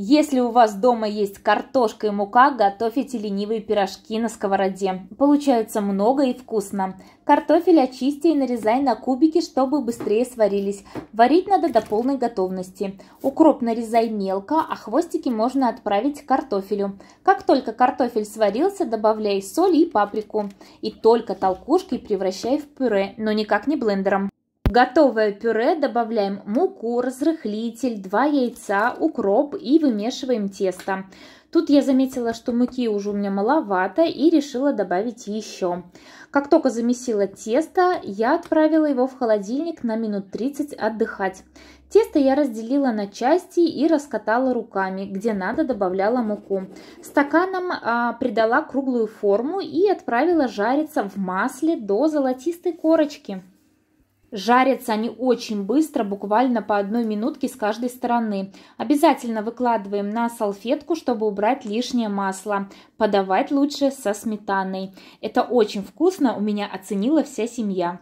Если у вас дома есть картошка и мука, готовите ленивые пирожки на сковороде. Получается много и вкусно. Картофель очисти и нарезай на кубики, чтобы быстрее сварились. Варить надо до полной готовности. Укроп нарезай мелко, а хвостики можно отправить к картофелю. Как только картофель сварился, добавляй соль и паприку. И только толкушкой превращай в пюре, но никак не блендером готовое пюре добавляем муку, разрыхлитель, 2 яйца, укроп и вымешиваем тесто. Тут я заметила, что муки уже у меня маловато и решила добавить еще. Как только замесила тесто, я отправила его в холодильник на минут 30 отдыхать. Тесто я разделила на части и раскатала руками, где надо добавляла муку. Стаканом а, придала круглую форму и отправила жариться в масле до золотистой корочки. Жарятся они очень быстро, буквально по одной минутке с каждой стороны. Обязательно выкладываем на салфетку, чтобы убрать лишнее масло. Подавать лучше со сметаной. Это очень вкусно, у меня оценила вся семья.